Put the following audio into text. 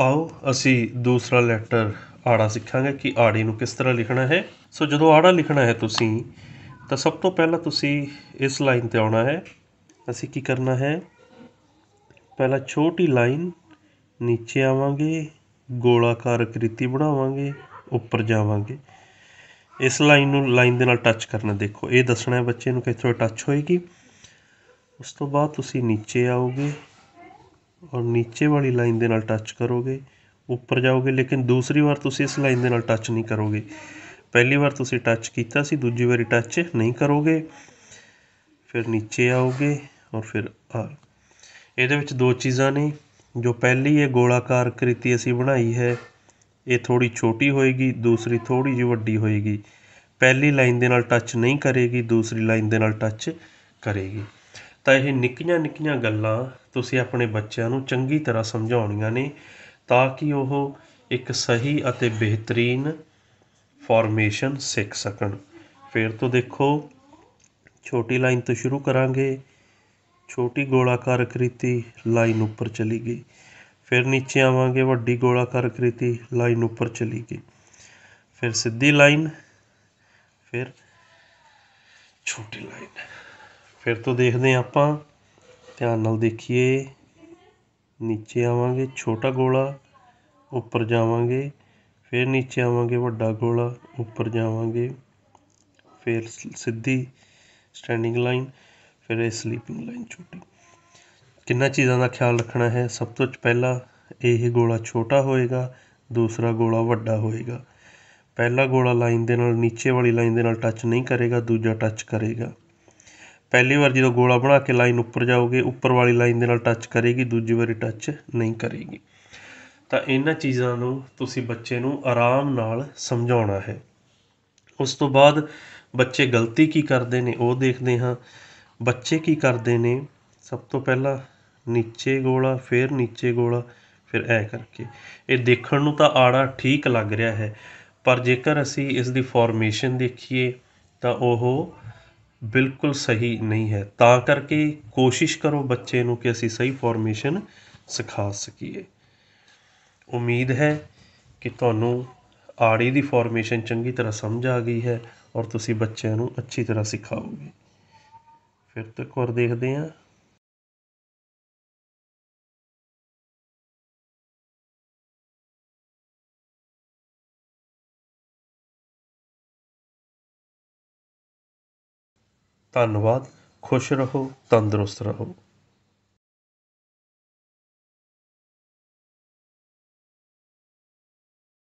ਆਓ ਅਸੀਂ ਦੂਸਰਾ ਲੈਟਰ ਆੜਾ ਸਿੱਖਾਂਗੇ ਕਿ ਆੜੀ ਨੂੰ ਕਿਸ ਤਰ੍ਹਾਂ ਲਿਖਣਾ ਹੈ ਸੋ ਜਦੋਂ ਆੜਾ ਲਿਖਣਾ ਹੈ ਤੁਸੀਂ ਤਾਂ ਸਭ ਤੋਂ ਪਹਿਲਾਂ ਤੁਸੀਂ ਇਸ ਲਾਈਨ ਤੇ ਆਉਣਾ ਹੈ ਅਸੀਂ ਕੀ ਕਰਨਾ ਹੈ ਪਹਿਲਾਂ ਛੋਟੀ ਲਾਈਨ ਨੀਚੇ ਆਵਾਂਗੇ ਗੋਲਾਕਾਰ ਆਕ੍ਰਿਤੀ ਬਣਾਵਾਂਗੇ ਉੱਪਰ ਜਾਵਾਂਗੇ ਇਸ ਲਾਈਨ ਨੂੰ ਲਾਈਨ ਦੇ ਨਾਲ ਟੱਚ ਕਰਨਾ ਦੇਖੋ ਇਹ ਦੱਸਣਾ ਹੈ ਬੱਚੇ ਨੂੰ ਇਥੇ ਟੱਚ ਹੋਏਗੀ ਉਸ ਤੋਂ ਬਾਅਦ ਤੁਸੀਂ ਨੀਚੇ ਆਓਗੇ ਔਰ ਨੀਚੇ ਵਾਲੀ ਲਾਈਨ ਦੇ ਨਾਲ ਟੱਚ ਕਰੋਗੇ ਉੱਪਰ ਜਾਓਗੇ ਲੇਕਿਨ ਦੂਸਰੀ ਵਾਰ ਤੁਸੀਂ ਇਸ ਲਾਈਨ ਦੇ ਨਾਲ ਟੱਚ ਨਹੀਂ ਕਰੋਗੇ ਪਹਿਲੀ ਵਾਰ ਤੁਸੀਂ ਟੱਚ ਕੀਤਾ ਸੀ ਦੂਜੀ ਵਾਰੀ ਟੱਚ ਨਹੀਂ ਕਰੋਗੇ ਫਿਰ ਨੀਚੇ ਆਓਗੇ ਔਰ ਫਿਰ ਆ ਇਹਦੇ ਵਿੱਚ ਦੋ ਚੀਜ਼ਾਂ ਨੇ ਜੋ ਪਹਿਲੀ ਇਹ ਗੋਲਾਕਾਰ ਕ੍ਰਿਤੀ ਅਸੀਂ ਬਣਾਈ ਹੈ ਇਹ ਥੋੜੀ ਛੋਟੀ ਹੋਏਗੀ ਦੂਸਰੀ ਥੋੜੀ ਜਿਹੀ ਵੱਡੀ ਹੋਏਗੀ ਪਹਿਲੀ ਲਾਈਨ ਦੇ ਨਾਲ ਟੱਚ ਨਹੀਂ ਕਰੇਗੀ ਦੂਸਰੀ ਲਾਈਨ ਦੇ ਨਾਲ ਟੱਚ ਕਰੇਗੀ ਤਾਂ ਇਹ ਨਿੱਕੀਆਂ ਨਿੱਕੀਆਂ ਗੱਲਾਂ ਤੁਸੀਂ ਆਪਣੇ ਬੱਚਿਆਂ ਨੂੰ ਚੰਗੀ ਤਰ੍ਹਾਂ ਸਮਝਾਉਣੀਆਂ ਨੇ ਤਾਂ ਕਿ ਉਹ ਇੱਕ ਸਹੀ ਅਤੇ ਬਿਹਤਰੀਨ ਫਾਰਮੇਸ਼ਨ ਸਿੱਖ ਸਕਣ ਫਿਰ ਤੋਂ ਦੇਖੋ ਛੋਟੀ ਲਾਈਨ ਤੋਂ ਸ਼ੁਰੂ ਕਰਾਂਗੇ ਛੋਟੀ ਗੋਲਾਕਾਰ ਕ੍ਰਿਤੀ ਲਾਈਨ ਉੱਪਰ ਚਲੀ ਗਈ ਫਿਰ ਨੀਚੇ ਆਵਾਂਗੇ ਵੱਡੀ ਗੋਲਾਕਾਰ ਕ੍ਰਿਤੀ ਲਾਈਨ ਉੱਪਰ ਚਲੀ ਗਈ ਫਿਰ ਸਿੱਧੀ ਲਾਈਨ ਫਿਰ ਛੋਟੀ ਲਾਈਨ ਫਿਰ ਤੋਂ ਦੇਖਦੇ ਹਾਂ ਆਪਾਂ ਧਿਆਨ ਨਾਲ ਦੇਖੀਏ ਨੀਚੇ ਆਵਾਂਗੇ ਛੋਟਾ ਗੋਲਾ ਉੱਪਰ ਜਾਵਾਂਗੇ ਫਿਰ ਨੀਚੇ ਆਵਾਂਗੇ ਵੱਡਾ ਗੋਲਾ ਉੱਪਰ ਜਾਵਾਂਗੇ ਫਿਰ ਸਿੱਧੀ ਸਟੈਂਡਿੰਗ ਲਾਈਨ ਫਿਰ ਇਹ ਸਲੀਪਿੰਗ ਲਾਈਨ ਛੋਟੀ ਕਿੰਨਾ ਚੀਜ਼ਾਂ ਦਾ ਖਿਆਲ ਰੱਖਣਾ ਹੈ ਸਭ ਤੋਂ ਪਹਿਲਾਂ ਇਹ ਗੋਲਾ ਛੋਟਾ ਹੋਏਗਾ ਦੂਸਰਾ ਗੋਲਾ ਵੱਡਾ ਹੋਏਗਾ ਪਹਿਲਾ ਗੋਲਾ ਲਾਈਨ ਦੇ ਨਾਲ ਨੀਚੇ ਵਾਲੀ ਲਾਈਨ ਦੇ ਨਾਲ ਟੱਚ ਨਹੀਂ ਕਰੇਗਾ ਦੂਜਾ ਟੱਚ ਕਰੇਗਾ ਪਹਿਲੀ ਵਾਰ ਜਦੋਂ ਗੋਲਾ ਬਣਾ ਕੇ ਲਾਈਨ ਉੱਪਰ ਜਾਓਗੇ ਉੱਪਰ ਵਾਲੀ ਲਾਈਨ ਦੇ ਨਾਲ ਟੱਚ ਕਰੇਗੀ ਦੂਜੀ ਵਾਰੀ ਟੱਚ ਨਹੀਂ ਕਰੇਗੀ ਤਾਂ ਇਹਨਾਂ ਚੀਜ਼ਾਂ ਨੂੰ ਤੁਸੀਂ ਬੱਚੇ ਨੂੰ ਆਰਾਮ ਨਾਲ ਸਮਝਾਉਣਾ ਹੈ ਉਸ ਤੋਂ ਬਾਅਦ ਬੱਚੇ ਗਲਤੀ ਕੀ ਕਰਦੇ ਨੇ ਉਹ ਦੇਖਦੇ ਹਾਂ ਬੱਚੇ ਕੀ ਕਰਦੇ ਨੇ ਸਭ ਤੋਂ ਪਹਿਲਾਂ ਨੀਚੇ ਗੋਲਾ ਫਿਰ ਨੀਚੇ ਗੋਲਾ ਫਿਰ ਐ ਕਰਕੇ ਇਹ ਦੇਖਣ ਨੂੰ ਤਾਂ ਆੜਾ ਠੀਕ ਲੱਗ ਰਿਹਾ ਹੈ ਪਰ ਜੇਕਰ ਅਸੀਂ ਇਸ ਦੀ ਫਾਰਮੇਸ਼ਨ ਦੇਖੀਏ ਤਾਂ ਉਹ ਬਿਲਕੁਲ ਸਹੀ ਨਹੀਂ ਹੈ ਤਾਂ ਕਰਕੇ ਕੋਸ਼ਿਸ਼ ਕਰੋ ਬੱਚੇ ਨੂੰ ਕਿ ਅਸੀਂ ਸਹੀ ਫਾਰਮੇਸ਼ਨ ਸਿਖਾ ਸਕੀਏ ਉਮੀਦ ਹੈ ਕਿ ਤੁਹਾਨੂੰ ਆੜੀ ਦੀ ਫਾਰਮੇਸ਼ਨ ਚੰਗੀ ਤਰ੍ਹਾਂ ਸਮਝ ਆ ਗਈ ਹੈ ਔਰ ਤੁਸੀਂ ਬੱਚਿਆਂ ਨੂੰ ਅੱਛੀ ਤਰ੍ਹਾਂ ਸਿਖਾਓਗੇ ਫਿਰ ਤੱਕ ਹੋਰ ਦੇਖਦੇ ਹਾਂ ਧੰਨਵਾਦ ਖੁਸ਼ ਰਹੋ ਤੰਦਰੁਸਤ ਰਹੋ